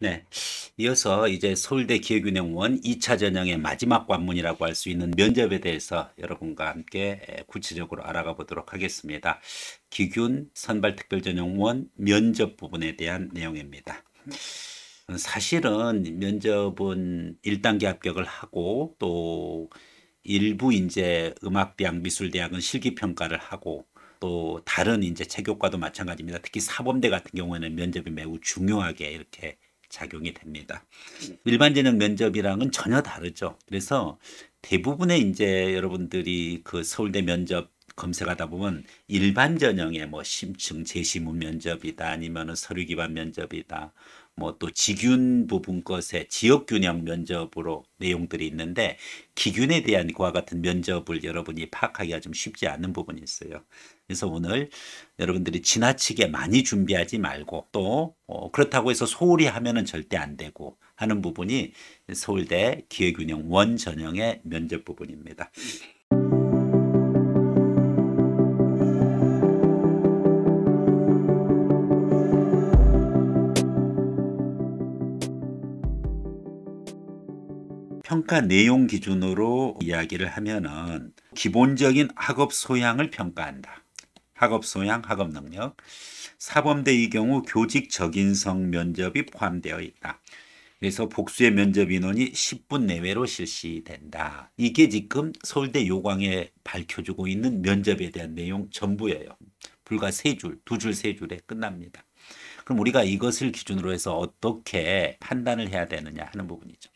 네. 이어서 이제 서울대 기획윤회원 2차 전형의 마지막 관문이라고 할 수 있는 면접에 대해서 여러분과 함께 구체적으로 알아가 보도록 하겠습니다. 기균 선발특별전형원 면접 부분에 대한 내용입니다. 사실은 면접은 1단계 합격을 하고 또 일부 이제 음악대학, 미술대학은 실기평가를 하고 또 다른 이제 체교과도 마찬가지입니다. 특히 사범대 같은 경우에는 면접이 매우 중요하게 이렇게 작용이 됩니다. 일반 재능 면접이랑은 전혀 다르죠. 그래서 대부분의 이제 여러분들이 그 서울대 면접 검색하다 보면 일반 전형의 뭐 심층 제시문 면접이다 아니면은 서류 기반 면접이다 뭐또 지균 부분 것에 지역균형 면접으로 내용들이 있는데 기균에 대한 그와 같은 면접을 여러분이 파악하기가 좀 쉽지 않은 부분이 있어요. 그래서 오늘 여러분들이 지나치게 많이 준비하지 말고 또어 그렇다고 해서 소홀히 하면은 절대 안 되고 하는 부분이 서울대 기획균형원 전형의 면접 부분입니다. 평가 내용 기준으로 이야기를 하면은 기본적인 학업 소양을 평가한다. 학업 소양, 학업 능력. 사범대의 경우 교직 적인성 면접이 포함되어 있다. 그래서 복수의 면접 인원이 10분 내외로 실시된다. 이게 지금 서울대 요강에 밝혀주고 있는 면접에 대한 내용 전부예요. 불과 세 줄, 두 줄, 세 줄에 끝납니다. 그럼 우리가 이것을 기준으로 해서 어떻게 판단을 해야 되느냐 하는 부분이죠.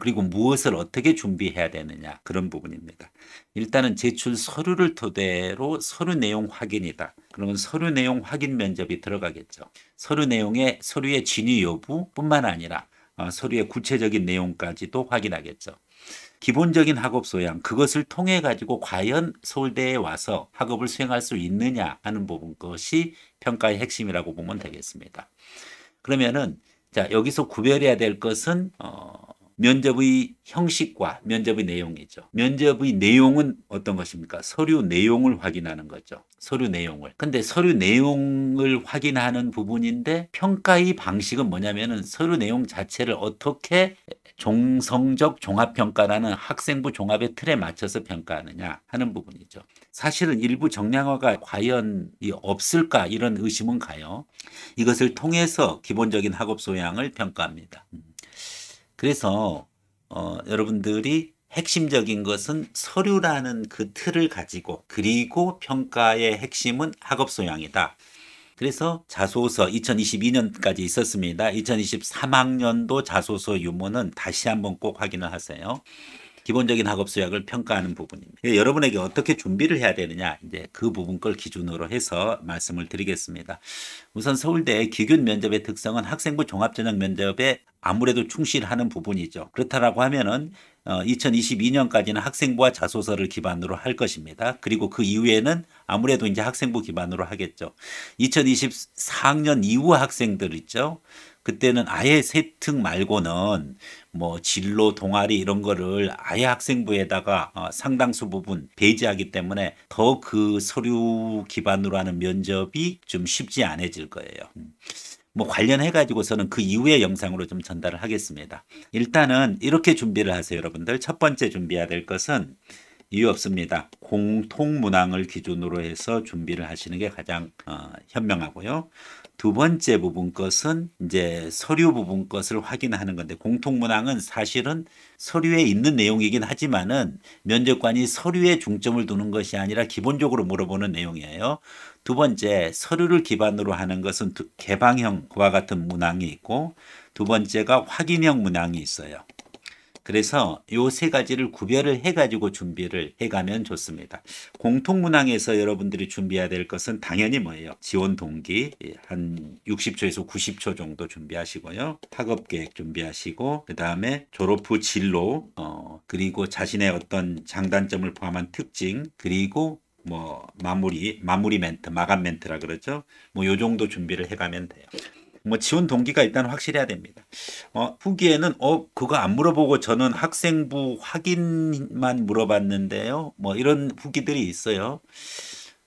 그리고 무엇을 어떻게 준비해야 되느냐 그런 부분입니다. 일단은 제출 서류를 토대로 서류 내용 확인이다. 그러면 서류 내용 확인 면접이 들어가겠죠. 서류 내용의 서류의 진위 여부뿐만 아니라 어, 서류의 구체적인 내용까지도 확인하겠죠. 기본적인 학업 소양 그것을 통해 가지고 과연 서울대에 와서 학업을 수행할 수 있느냐 하는 부분 것이 평가의 핵심이라고 보면 되겠습니다. 그러면은 자 여기서 구별해야 될 것은 어, 면접의 형식과 면접의 내용이죠. 면접의 내용은 어떤 것입니까? 서류 내용을 확인하는 거죠. 서류 내용을. 근데 서류 내용을 확인하는 부분인데 평가의 방식은 뭐냐면은 서류 내용 자체를 어떻게 종성적 종합평가라는 학생부 종합의 틀에 맞춰서 평가하느냐 하는 부분이죠. 사실은 일부 정량화가 과연 없을까 이런 의심은 가요. 이것을 통해서 기본적인 학업 소양을 평가합니다. 음. 그래서 어, 여러분들이 핵심적인 것은 서류라는 그 틀을 가지고 그리고 평가의 핵심은 학업 소양이다. 그래서 자소서 2022년까지 있었습니다. 2023학년도 자소서 유무는 다시 한번 꼭 확인을 하세요. 기본적인 학업 수약을 평가하는 부분입니다. 예, 여러분에게 어떻게 준비를 해야 되느냐 이제 그 부분 걸 기준으로 해서 말씀을 드리겠습니다. 우선 서울대 기균 면접의 특성은 학생부 종합전형 면접에 아무래도 충실하는 부분이죠. 그렇다라고 하면은 2022년까지는 어, 학생부와 자소서를 기반으로 할 것입니다. 그리고 그 이후에는 아무래도 이제 학생부 기반으로 하겠죠. 2024학년 이후 학생들 있죠. 그때는 아예 세특 말고는 뭐 진로 동아리 이런 거를 아예 학생부에다가 어, 상당수 부분 배제하기 때문에 더 그 서류 기반으로 하는 면접이 좀 쉽지 않아질 거예요. 음. 뭐 관련해 가지고서는 그 이후의 영상으로 좀 전달을 하겠습니다. 일단은 이렇게 준비를 하세요, 여러분들. 첫 번째 준비해야 될 것은 이유 없습니다. 공통 문항을 기준으로 해서 준비를 하시는 게 가장 어, 현명하고요. 두 번째 부분 것은 이제 서류 부분 것을 확인하는 건데 공통문항은 사실은 서류에 있는 내용이긴 하지만은 면접관이 서류에 중점을 두는 것이 아니라 기본적으로 물어보는 내용이에요. 두 번째 서류를 기반으로 하는 것은 개방형과 같은 문항이 있고 두 번째가 확인형 문항이 있어요. 그래서 요 세 가지를 구별을 해가지고 준비를 해가면 좋습니다. 공통문항에서 여러분들이 준비해야 될 것은 당연히 뭐예요? 지원 동기 예, 한 60초에서 90초 정도 준비하시고요. 학업 계획 준비하시고 그 다음에 졸업 후 진로 어, 그리고 자신의 어떤 장단점을 포함한 특징 그리고 뭐 마무리 마무리 멘트 마감 멘트라 그러죠. 뭐 요 정도 준비를 해가면 돼요. 뭐 지원 동기가 일단 확실해야 됩니다. 어, 후기에는 어 그거 안 물어보고 저는 학생부 확인만 물어봤는데요. 뭐 이런 후기들이 있어요.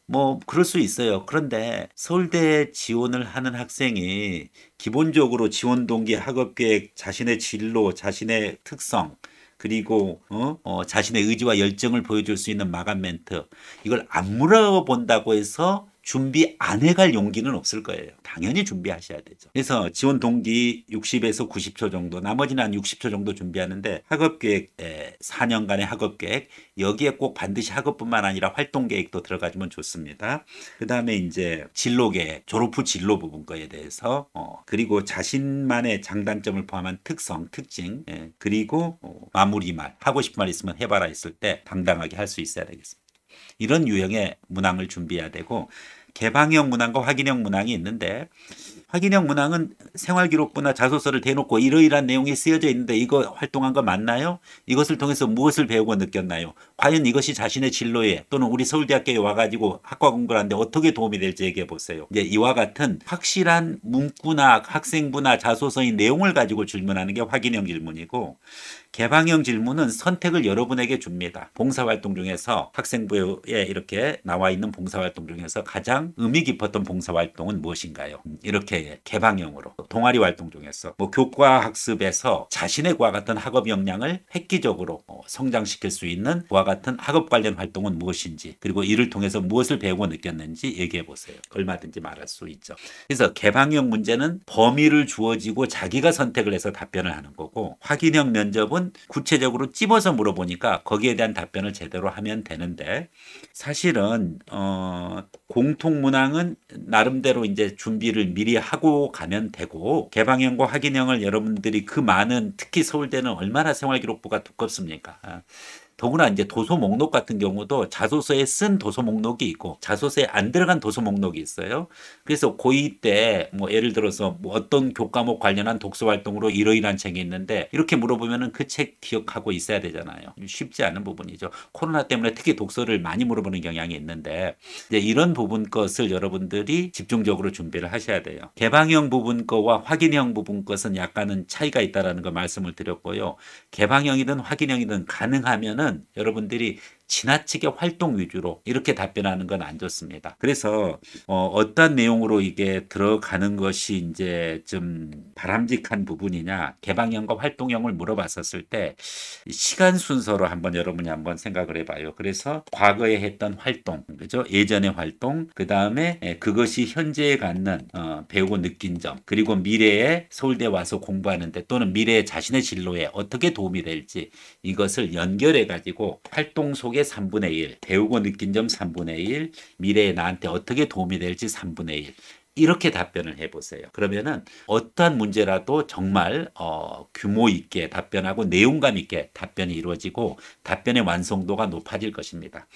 뭐 그럴 수 있어요. 그런데 서울대 지원을 하는 학생이 기본적으로 지원 동기, 학업 계획, 자신의 진로, 자신의 특성 그리고 어? 어, 자신의 의지와 열정을 보여줄 수 있는 마감 멘트 이걸 안 물어본다고 해서 준비 안 해갈 용기는 없을 거예요. 당연히 준비하셔야 되죠. 그래서 지원 동기 60에서 90초 정도, 나머지는 한 60초 정도 준비하는데 학업 계획 4년간의 예, 학업 계획 여기에 꼭 반드시 학업뿐만 아니라 활동 계획도 들어가주면 좋습니다. 그 다음에 이제 진로 계획, 졸업 후 진로 부분 거에 대해서 어, 그리고 자신만의 장단점을 포함한 특성, 특징, 예, 그리고 어, 마무리 말 하고 싶은 말 있으면 해봐라 했을 때 당당하게 할 수 있어야 되겠습니다. 이런 유형의 문항을 준비해야 되고 개방형 문항과 확인형 문항이 있는데 확인형 문항은 생활기록부나 자소서를 대놓고 이러이러한 내용이 쓰여져 있는데 이거 활동한 거 맞나요? 이것을 통해서 무엇을 배우고 느꼈나요? 과연 이것이 자신의 진로에 또는 우리 서울대학교에 와가지고 학과 공부를 하는데 어떻게 도움이 될지 얘기해 보세요. 이제 이와 같은 확실한 문구나 학생부나 자소서의 내용을 가지고 질문하는 게 확인형 질문이고 개방형 질문은 선택을 여러분에게 줍니다. 봉사활동 중에서 학생부에 이렇게 나와 있는 봉사활동 중에서 가장 의미 깊었던 봉사활동은 무엇인가요? 음, 이렇게 예, 예, 개방형으로 동아리 활동 중에서 뭐 교과 학습에서 자신의 과 같은 학업 역량을 획기적으로 어, 성장시킬 수 있는 과 같은 학업 관련 활동은 무엇인지 그리고 이를 통해서 무엇을 배우고 느꼈는지 얘기해 보세요. 얼마든지 말할 수 있죠. 그래서 개방형 문제는 범위를 주어지고 자기가 선택을 해서 답변을 하는 거고 확인형 면접은 구체적으로 찝어서 물어보니까 거기에 대한 답변을 제대로 하면 되는데 사실은 어 공통문항은 나름대로 이제 준비를 미리 하고 가면 되고 개방형과 확인형을 여러분들이 그 많은 특히 서울대는 얼마나 생활기록부가 두껍습니까? 더구나 이제 도서 목록 같은 경우도 자소서에 쓴 도서 목록이 있고 자소서에 안 들어간 도서 목록이 있어요. 그래서 고2 때뭐 예를 들어서 뭐 어떤 교과목 관련한 독서 활동으로 이러이러한 책이 있는데 이렇게 물어보면그 책 기억하고 있어야 되잖아요. 쉽지 않은 부분이죠. 코로나 때문에 특히 독서를 많이 물어보는 경향이 있는데 이제 이런 부분 것을 여러분들이 집중적으로 준비를 하셔야 돼요. 개방형 부분 거와 확인형 부분 것은 약간은 차이가 있다라는 걸 말씀을 드렸고요. 개방형이든 확인형이든 가능하면은 여러분들이 지나치게 활동 위주로 이렇게 답변하는 건 안 좋습니다. 그래서 어, 어떤 내용으로 이게 들어가는 것이 이제 좀 바람직한 부분이냐 개방형과 활동형을 물어봤었을 때 시간 순서로 한번 여러분이 한번 생각을 해봐요. 그래서 과거에 했던 활동, 그죠? 예전의 활동, 그 다음에 그것이 현재에 갖는 어, 배우고 느낀 점, 그리고 미래에 서울대 와서 공부하는데 또는 미래의 자신의 진로에 어떻게 도움이 될지 이것을 연결해 가지고 활동 속에 게 3분의 1, 배우고 느낀 점 3분의 1, 미래에 나한테 어떻게 도움이 될지 3분의 1. 이렇게 답변을 해보세요. 그러면은 어떠한 문제라도 정말 어, 규모 있게 답변하고 내용감 있게 답변이 이루어지고 답변의 완성도가 높아질 것입니다.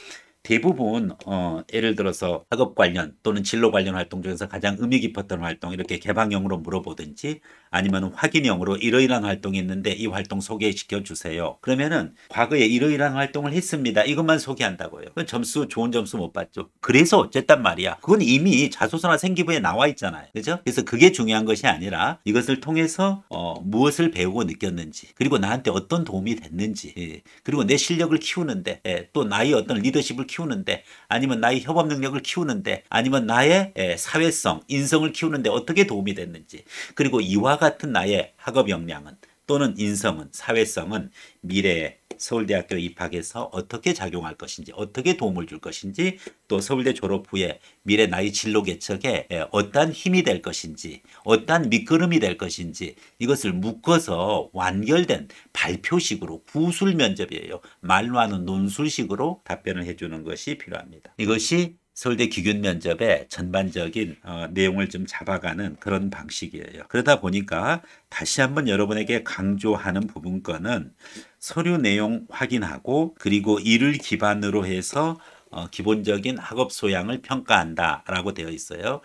대부분 어, 예를 들어서 학업 관련 또는 진로 관련 활동 중에서 가장 의미 깊었던 활동 이렇게 개방형으로 물어보든지 아니면 확인형으로 이러이러한 활동이 있는데 이 활동 소개시켜 주세요. 그러면은 과거에 이러이러한 활동을 했습니다. 이것만 소개한다고요. 그 점수 좋은 점수 못 받죠. 그래서 어쨌단 말이야. 그건 이미 자소서나 생기부에 나와 있잖아요. 그죠? 그래서 그게 중요한 것이 아니라 이것을 통해서 어, 무엇을 배우고 느꼈는지 그리고 나한테 어떤 도움이 됐는지 예. 그리고 내 실력을 키우는데 예. 또 나의 어떤 리더십을 키우는 키우는데 아니면 나의 협업 능력을 키우는데 아니면 나의 예, 사회성, 인성을 키우는데 어떻게 도움이 됐는지 그리고 이와 같은 나의 학업 역량은 또는 인성은 사회성은 미래에 서울대학교 입학해서 어떻게 작용할 것인지 어떻게 도움을 줄 것인지 또 서울대 졸업 후에 미래 나의 진로 개척에 어떠한 힘이 될 것인지 어떠한 밑거름이 될 것인지 이것을 묶어서 완결된 발표식으로 구술 면접이에요. 말로 하는 논술식으로 답변을 해주는 것이 필요합니다. 이것이 서울대 기균 면접의 전반적인 어, 내용을 좀 잡아가는 그런 방식이에요. 그러다 보니까 다시 한번 여러분에게 강조하는 부분 거는 서류 내용 확인하고 그리고 이를 기반으로 해서 어, 기본적인 학업 소양을 평가한다라고 되어 있어요.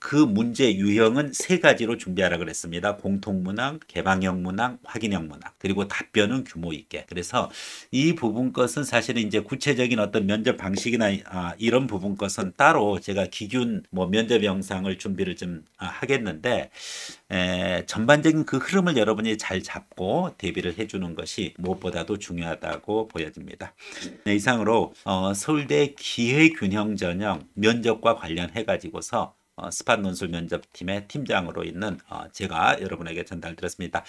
그 문제 유형은 세 가지로 준비하라 그랬습니다. 공통문항, 개방형 문항, 확인형 문항, 그리고 답변은 규모 있게. 그래서 이 부분 것은 사실은 이제 구체적인 어떤 면접 방식이나 아, 이런 부분 것은 따로 제가 기준 뭐 면접 영상을 준비를 좀 아, 하겠는데 에, 전반적인 그 흐름을 여러분이 잘 잡고 대비를 해주는 것이 무엇보다도 중요하다고 보여집니다. 네, 이상으로 어, 서울대 기회균형 전형 면접과 관련해 가지고서 어, 스팟 논술 면접팀의 팀장으로 있는 어, 제가 여러분에게 전달드렸습니다.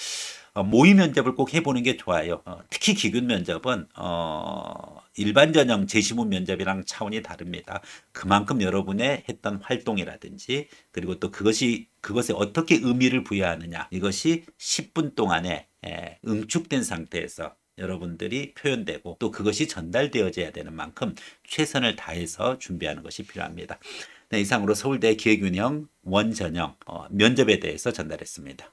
어, 모의 면접을 꼭 해보는 게 좋아요. 특히 기근 면접은 일반 전형 제시문 면접이랑 차원이 다릅니다. 그만큼 여러분의 했던 활동이라든지 그리고 또 그것이 그것에 어떻게 의미를 부여하느냐 이것이 10분 동안 에, 응축된 상태에서 여러분들이 표현되고 또 그것이 전달되어져야 되는 만큼 최선을 다해서 준비하는 것이 필요합니다. 네, 이상으로 서울대 기획운영 원전형 어, 면접에 대해서 전달했습니다.